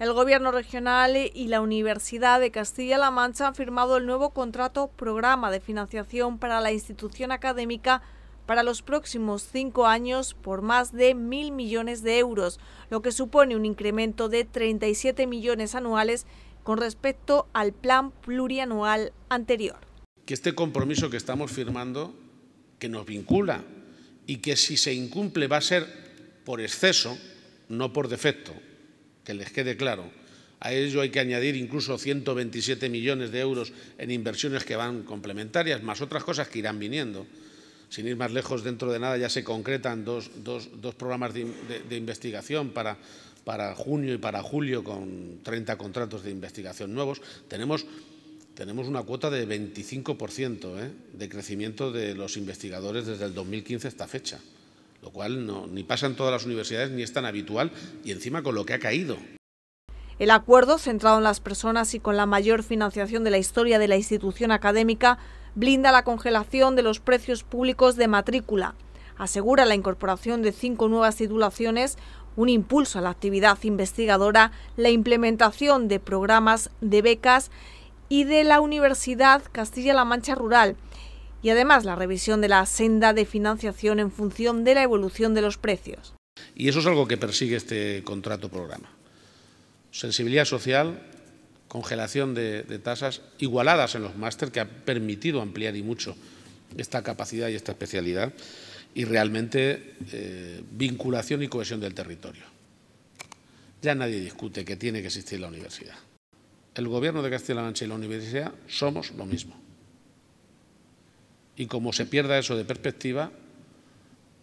El gobierno regional y la Universidad de Castilla-La Mancha han firmado el nuevo contrato programa de financiación para la institución académica para los próximos cinco años por más de mil millones de euros, lo que supone un incremento de 37 millones anuales con respecto al plan plurianual anterior. Que este compromiso que estamos firmando, que nos vincula y que si se incumple va a ser por exceso, no por defecto, que les quede claro. A ello hay que añadir incluso 127 millones de euros en inversiones que van complementarias, más otras cosas que irán viniendo. Sin ir más lejos, dentro de nada ya se concretan dos, programas de, investigación para, para, junio y para julio con 30 contratos de investigación nuevos. Tenemos, tenemos una cuota de 25% ¿eh? de crecimiento de los investigadores desde el 2015 hasta fecha lo cual ni pasa en todas las universidades ni es tan habitual y encima con lo que ha caído. El acuerdo, centrado en las personas y con la mayor financiación de la historia de la institución académica, blinda la congelación de los precios públicos de matrícula, asegura la incorporación de cinco nuevas titulaciones, un impulso a la actividad investigadora, la implementación de programas de becas y de la Universidad Castilla-La Mancha Rural, y además la revisión de la senda de financiación en función de la evolución de los precios. Y eso es algo que persigue este contrato programa. Sensibilidad social, congelación de, tasas igualadas en los máster que ha permitido ampliar y mucho esta capacidad y esta especialidad y realmente eh, vinculación y cohesión del territorio. Ya nadie discute que tiene que existir la universidad. El Gobierno de Castilla-La Mancha y la universidad somos lo mismo. Y como se pierda eso de perspectiva,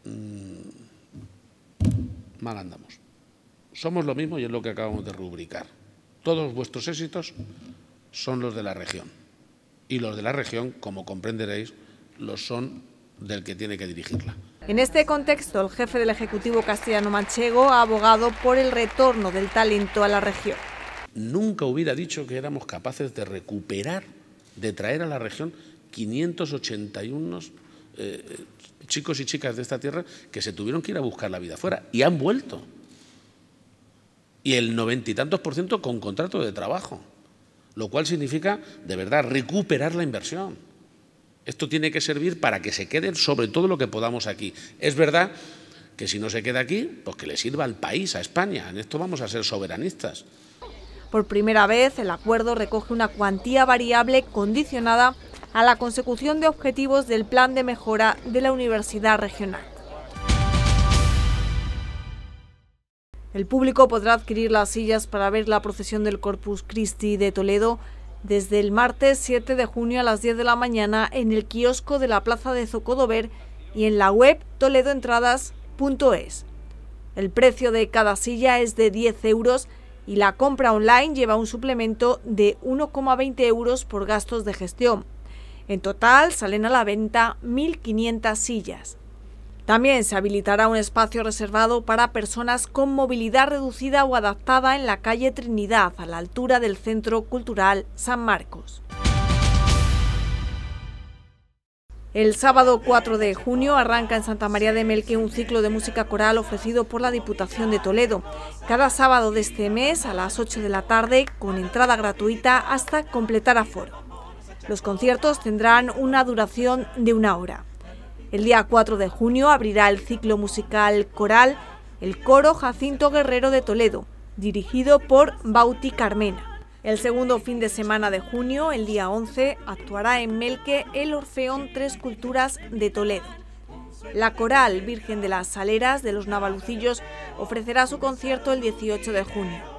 mm, mal andamos. Somos lo mismo y es lo que acabamos de rubricar. Todos vuestros éxitos son los de la región. Y los de la región, como comprenderéis, los son del que tiene que dirigirla. En este contexto, el jefe del Ejecutivo castellano manchego ha abogado por el retorno del talento a la región. Nunca hubiera dicho que éramos capaces de recuperar, de traer a la región 581 eh, chicos y chicas de esta tierra que se tuvieron que ir a buscar la vida fuera y han vuelto. Y el noventa y tantos por ciento con contrato de trabajo, lo cual significa, de verdad, recuperar la inversión. Esto tiene que servir para que se queden sobre todo lo que podamos aquí. Es verdad que si no se queda aquí, pues que le sirva al país, a España. En esto vamos a ser soberanistas. Por primera vez, el acuerdo recoge una cuantía variable condicionada a la consecución de objetivos del Plan de Mejora de la Universidad Regional. El público podrá adquirir las sillas para ver la procesión del Corpus Christi de Toledo desde el martes 7 de junio a las 10 de la mañana en el kiosco de la Plaza de Zocodover y en la web toledoentradas.es. El precio de cada silla es de 10 euros y la compra online lleva un suplemento de 1,20 euros por gastos de gestión. En total salen a la venta 1.500 sillas. También se habilitará un espacio reservado para personas con movilidad reducida o adaptada en la calle Trinidad, a la altura del Centro Cultural San Marcos. El sábado 4 de junio arranca en Santa María de Melque un ciclo de música coral ofrecido por la Diputación de Toledo. Cada sábado de este mes a las 8 de la tarde, con entrada gratuita hasta completar aforo. Los conciertos tendrán una duración de una hora. El día 4 de junio abrirá el ciclo musical coral el coro Jacinto Guerrero de Toledo, dirigido por Bauti Carmena. El segundo fin de semana de junio, el día 11, actuará en Melque el Orfeón Tres Culturas de Toledo. La coral Virgen de las Saleras de los Navalucillos ofrecerá su concierto el 18 de junio.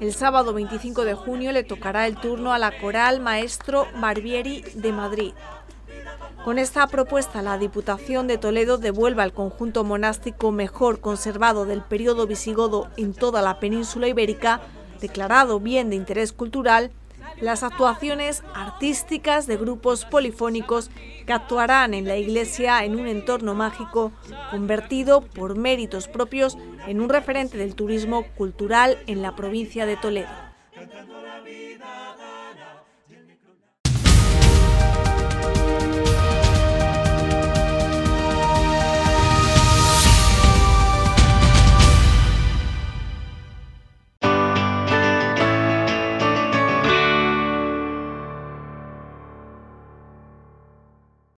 El sábado 25 de junio le tocará el turno a la coral Maestro Barbieri de Madrid. Con esta propuesta, la Diputación de Toledo devuelva al conjunto monástico mejor conservado del periodo visigodo en toda la península ibérica, declarado bien de interés cultural, las actuaciones artísticas de grupos polifónicos que actuarán en la iglesia en un entorno mágico convertido por méritos propios en un referente del turismo cultural en la provincia de Toledo.